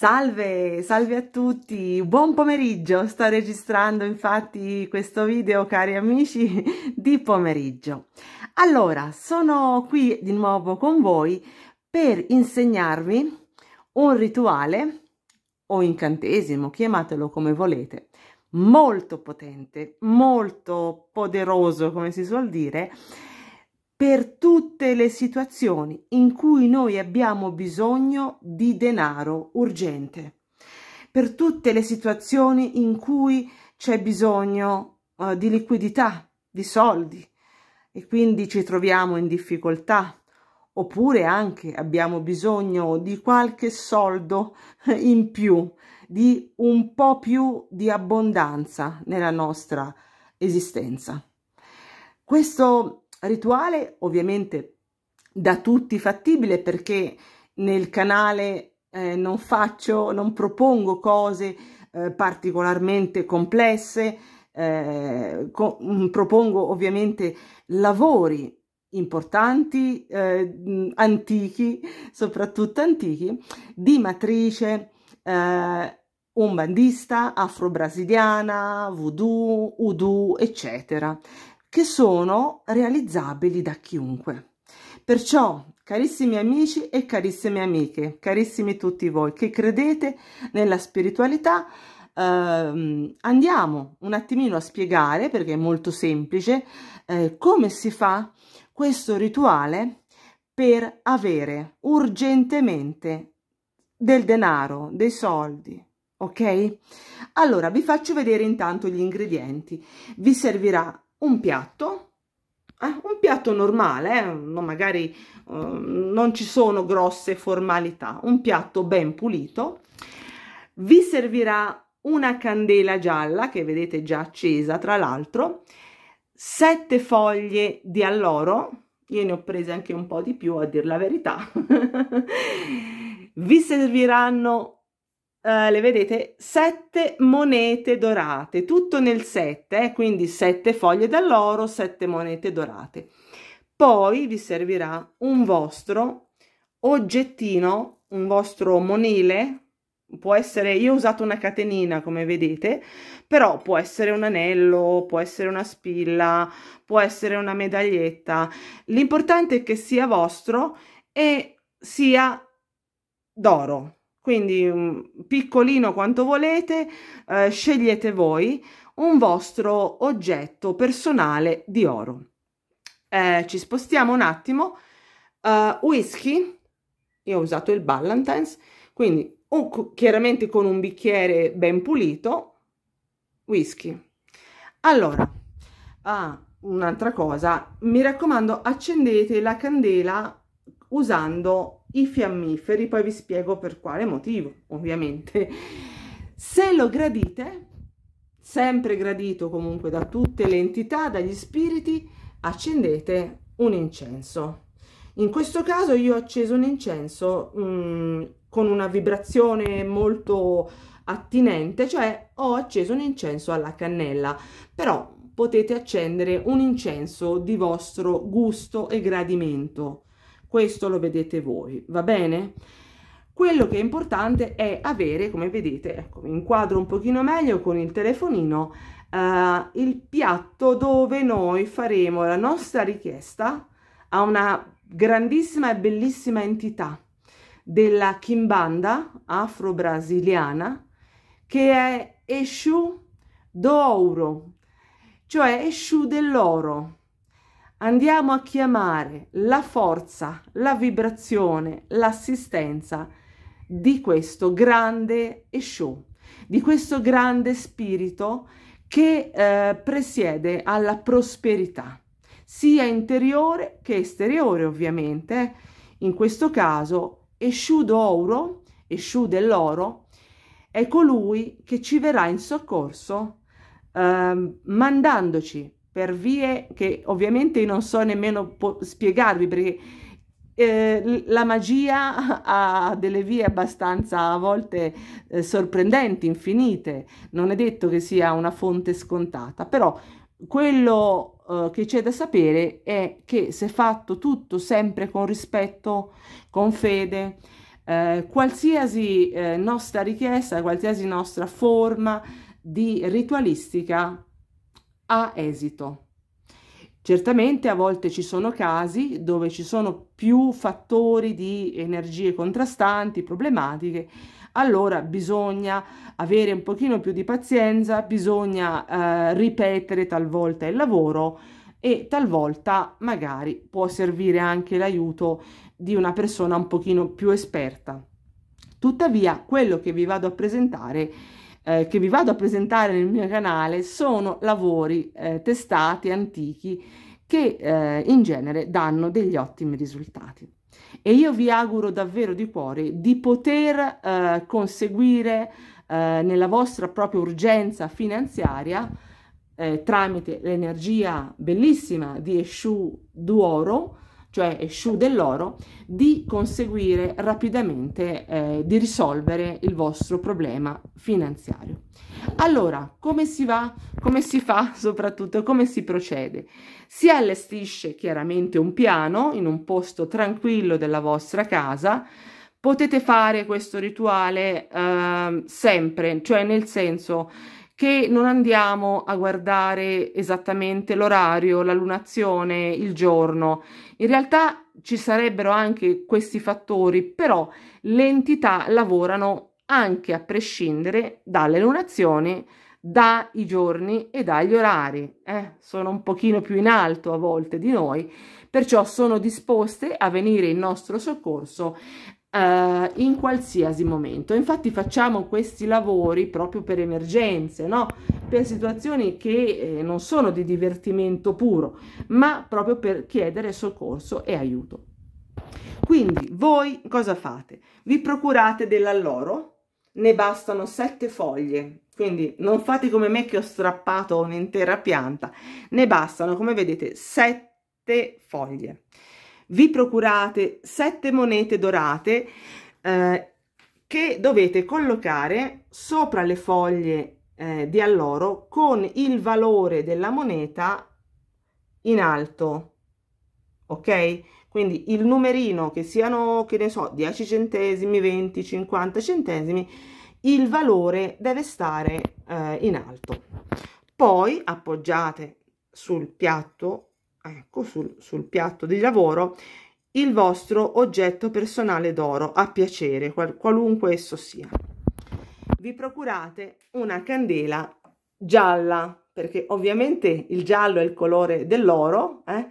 Salve, salve a tutti, buon pomeriggio, sto registrando infatti questo video cari amici di pomeriggio. Allora, sono qui di nuovo con voi per insegnarvi un rituale o incantesimo, chiamatelo come volete, molto potente, molto poderoso come si suol dire, per tutte le situazioni in cui noi abbiamo bisogno di denaro urgente, per tutte le situazioni in cui c'è bisogno uh, di liquidità, di soldi e quindi ci troviamo in difficoltà oppure anche abbiamo bisogno di qualche soldo in più, di un po' più di abbondanza nella nostra esistenza. Questo rituale ovviamente da tutti fattibile perché nel canale eh, non faccio, non propongo cose eh, particolarmente complesse, eh, co mm, propongo ovviamente lavori importanti, eh, antichi, soprattutto antichi, di matrice eh, umbandista, afro-brasiliana, voodoo, udù, eccetera che sono realizzabili da chiunque. Perciò, carissimi amici e carissime amiche, carissimi tutti voi che credete nella spiritualità, ehm, andiamo un attimino a spiegare, perché è molto semplice, eh, come si fa questo rituale per avere urgentemente del denaro, dei soldi, ok? Allora, vi faccio vedere intanto gli ingredienti. Vi servirà un piatto, eh, un piatto normale, eh, no, magari eh, non ci sono grosse formalità, un piatto ben pulito, vi servirà una candela gialla che vedete già accesa tra l'altro, sette foglie di alloro, io ne ho prese anche un po' di più a dir la verità, vi serviranno eh, le vedete, sette monete dorate, tutto nel sette, eh? quindi sette foglie dall'oro, sette monete dorate. Poi vi servirà un vostro oggettino, un vostro monile, può essere, io ho usato una catenina come vedete, però può essere un anello, può essere una spilla, può essere una medaglietta, l'importante è che sia vostro e sia d'oro quindi mm, piccolino quanto volete, eh, scegliete voi un vostro oggetto personale di oro. Eh, ci spostiamo un attimo, uh, whisky, io ho usato il Ballantines, quindi un, chiaramente con un bicchiere ben pulito, whisky. Allora, ah, un'altra cosa, mi raccomando accendete la candela usando i fiammiferi, poi vi spiego per quale motivo, ovviamente. Se lo gradite, sempre gradito comunque da tutte le entità, dagli spiriti, accendete un incenso. In questo caso io ho acceso un incenso mh, mm, con una vibrazione molto attinente, cioè ho acceso un incenso alla cannella, però potete accendere un incenso di vostro gusto e gradimento. Questo lo vedete voi, va bene? Quello che è importante è avere, come vedete, ecco, vi inquadro un pochino meglio con il telefonino, eh, il piatto dove noi faremo la nostra richiesta a una grandissima e bellissima entità della Kimbanda afro-brasiliana che è Eshu d'Ouro, cioè Eshu dell'oro andiamo a chiamare la forza, la vibrazione, l'assistenza di questo grande Eshu, di questo grande spirito che eh, presiede alla prosperità, sia interiore che esteriore ovviamente. In questo caso Eshu d'oro, Eshu dell'oro, è colui che ci verrà in soccorso eh, mandandoci per vie che ovviamente non so nemmeno spiegarvi perché eh, la magia ha delle vie abbastanza a volte eh, sorprendenti, infinite, non è detto che sia una fonte scontata, però quello eh, che c'è da sapere è che se fatto tutto sempre con rispetto, con fede, eh, qualsiasi eh, nostra richiesta, qualsiasi nostra forma di ritualistica ha esito. Certamente a volte ci sono casi dove ci sono più fattori di energie contrastanti, problematiche, allora bisogna avere un pochino più di pazienza, bisogna eh, ripetere talvolta il lavoro e talvolta magari può servire anche l'aiuto di una persona un pochino più esperta. Tuttavia, quello che vi vado a presentare è eh, che vi vado a presentare nel mio canale sono lavori eh, testati, antichi, che eh, in genere danno degli ottimi risultati. E io vi auguro davvero di cuore di poter eh, conseguire eh, nella vostra propria urgenza finanziaria tramite l'energia bellissima di Eshu Duoro, cioè Shu dell'oro, di conseguire rapidamente, eh, di risolvere il vostro problema finanziario. Allora, come si va? Come si fa soprattutto? Come si procede? Si allestisce chiaramente un piano in un posto tranquillo della vostra casa, Potete fare questo rituale eh, sempre, cioè nel senso che non andiamo a guardare esattamente l'orario, la lunazione, il giorno. In realtà ci sarebbero anche questi fattori, però le entità lavorano anche a prescindere dalle lunazioni, dai giorni e dagli orari. Eh? Sono un pochino più in alto a volte di noi, perciò sono disposte a venire in nostro soccorso eh, in qualsiasi momento. Infatti facciamo questi lavori proprio per emergenze, no? per situazioni che eh, non sono di divertimento puro, ma proprio per chiedere soccorso e aiuto. Quindi voi cosa fate? Vi procurate dell'alloro? Ne bastano sette foglie, quindi non fate come me che ho strappato un'intera pianta, ne bastano come vedete sette foglie vi procurate sette monete dorate eh, che dovete collocare sopra le foglie eh, di alloro con il valore della moneta in alto ok quindi il numerino che siano che ne so 10 centesimi 20 50 centesimi il valore deve stare eh, in alto poi appoggiate sul piatto ecco, sul, sul piatto di lavoro il vostro oggetto personale d'oro a piacere, qual, qualunque esso sia. Vi procurate una candela gialla, perché ovviamente il giallo è il colore dell'oro, eh?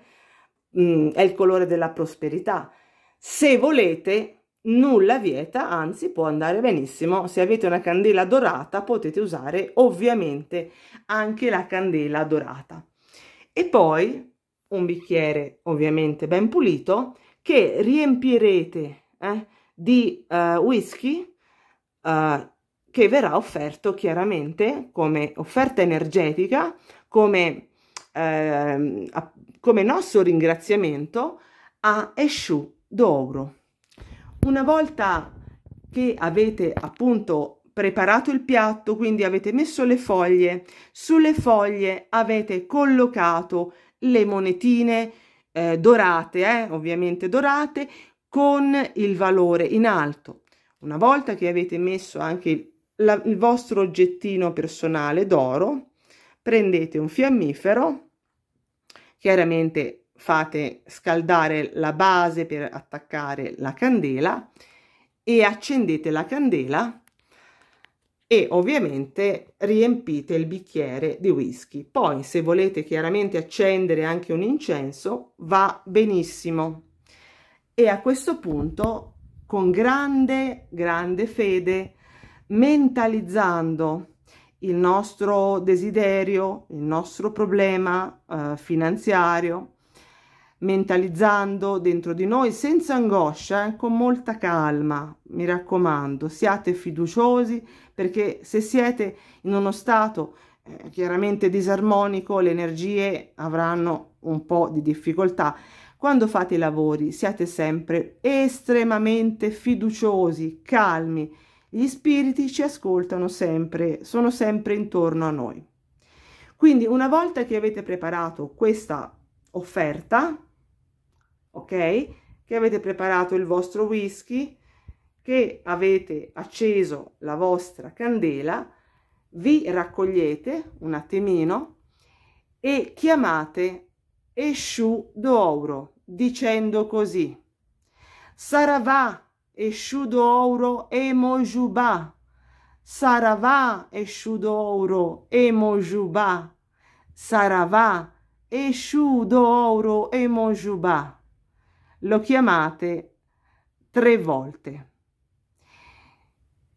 mm, è il colore della prosperità. Se volete, nulla vieta, anzi può andare benissimo. Se avete una candela dorata potete usare ovviamente anche la candela dorata. E poi un bicchiere ovviamente ben pulito che riempirete eh, di uh, whisky uh, che verrà offerto chiaramente come offerta energetica, come, eh, come nostro ringraziamento a Eshu Douro. Una volta che avete appunto preparato il piatto, quindi avete messo le foglie, sulle foglie avete collocato le monetine eh, dorate, eh, ovviamente dorate, con il valore in alto. Una volta che avete messo anche la, il vostro oggettino personale d'oro, prendete un fiammifero, chiaramente fate scaldare la base per attaccare la candela e accendete la candela e ovviamente riempite il bicchiere di whisky. Poi se volete chiaramente accendere anche un incenso va benissimo. E a questo punto con grande grande fede mentalizzando il nostro desiderio, il nostro problema eh, finanziario, mentalizzando dentro di noi senza angoscia, eh, con molta calma. Mi raccomando, siate fiduciosi perché se siete in uno stato eh, chiaramente disarmonico, le energie avranno un po' di difficoltà. Quando fate i lavori siate sempre estremamente fiduciosi, calmi. Gli spiriti ci ascoltano sempre, sono sempre intorno a noi. Quindi una volta che avete preparato questa offerta, ok? Che avete preparato il vostro whisky, che avete acceso la vostra candela, vi raccogliete un attimino e chiamate Eshu Douro dicendo così Saravà Eshu Douro Emojubà Saravà Eshu Douro Emojubà Saravà Eshu Douro Emojubà lo chiamate tre volte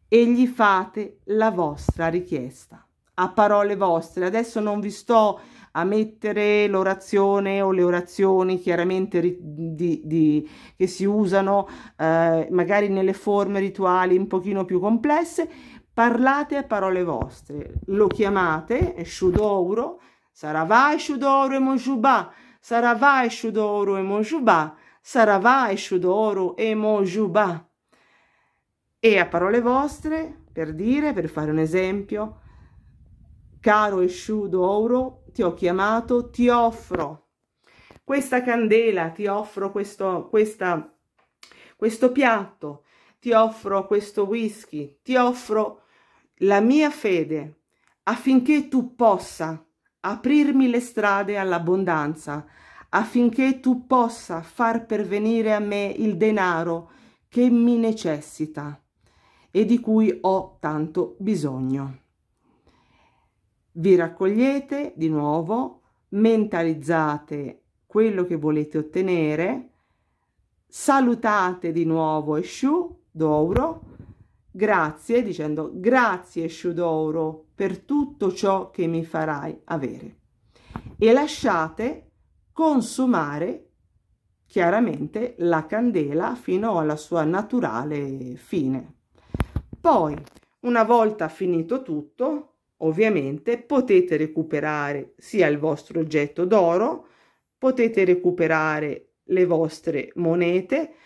e gli fate la vostra richiesta a parole vostre. Adesso non vi sto a mettere l'orazione o le orazioni chiaramente di, di, che si usano eh, magari nelle forme rituali un pochino più complesse, parlate a parole vostre, lo chiamate Shudouro, sarà vai Shudouro e sarà vai Shudouro e Mojuba, Saravà e Shudoro e Mojubà. E a parole vostre, per dire, per fare un esempio, caro d'oro, ti ho chiamato, ti offro questa candela, ti offro questo, questa, questo piatto, ti offro questo whisky, ti offro la mia fede affinché tu possa aprirmi le strade all'abbondanza, affinché tu possa far pervenire a me il denaro che mi necessita e di cui ho tanto bisogno. Vi raccogliete di nuovo, mentalizzate quello che volete ottenere, salutate di nuovo Eshu Douro, grazie dicendo grazie Eshu Douro per tutto ciò che mi farai avere e lasciate consumare chiaramente la candela fino alla sua naturale fine. Poi, una volta finito tutto, ovviamente potete recuperare sia il vostro oggetto d'oro, potete recuperare le vostre monete,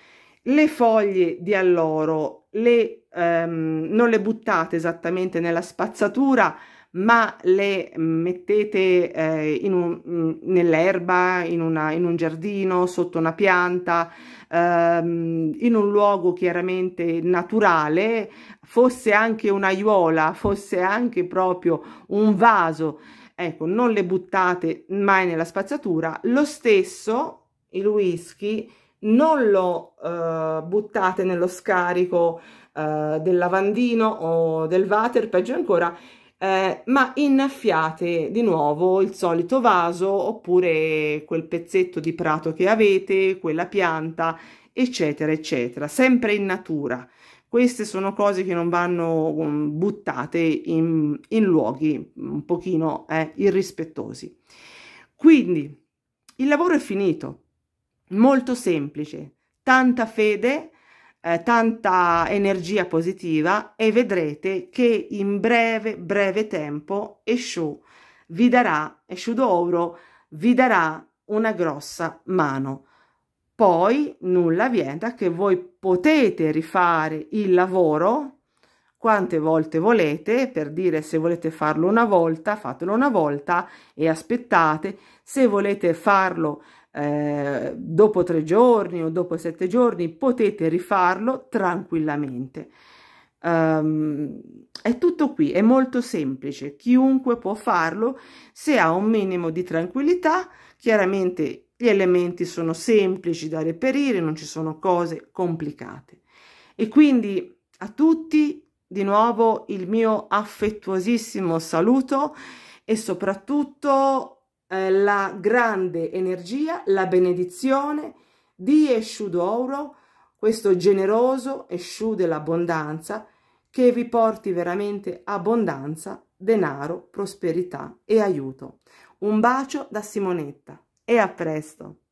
le foglie di alloro, le, ehm, non le buttate esattamente nella spazzatura, ma le mettete eh, mm, nell'erba, in, in, un giardino, sotto una pianta, ehm, in un luogo chiaramente naturale, fosse anche un'aiuola, fosse anche proprio un vaso, ecco, non le buttate mai nella spazzatura. Lo stesso, il whisky, non lo eh, buttate nello scarico eh, del lavandino o del water, peggio ancora, eh, ma innaffiate di nuovo il solito vaso oppure quel pezzetto di prato che avete, quella pianta, eccetera, eccetera, sempre in natura. Queste sono cose che non vanno mm, buttate in, in luoghi un pochino eh, irrispettosi. Quindi il lavoro è finito, molto semplice, tanta fede eh, tanta energia positiva e vedrete che in breve, breve tempo Eshu vi darà, Eshu d'Oro vi darà una grossa mano. Poi nulla vieta che voi potete rifare il lavoro quante volte volete, per dire se volete farlo una volta, fatelo una volta e aspettate, se volete farlo eh, dopo tre giorni o dopo sette giorni potete rifarlo tranquillamente. Um, è tutto qui, è molto semplice, chiunque può farlo se ha un minimo di tranquillità, chiaramente gli elementi sono semplici da reperire, non ci sono cose complicate. E quindi a tutti di nuovo il mio affettuosissimo saluto e soprattutto eh, la grande energia, la benedizione di Eshu d'Oro, questo generoso Eshu dell'abbondanza che vi porti veramente abbondanza, denaro, prosperità e aiuto. Un bacio da Simonetta e a presto!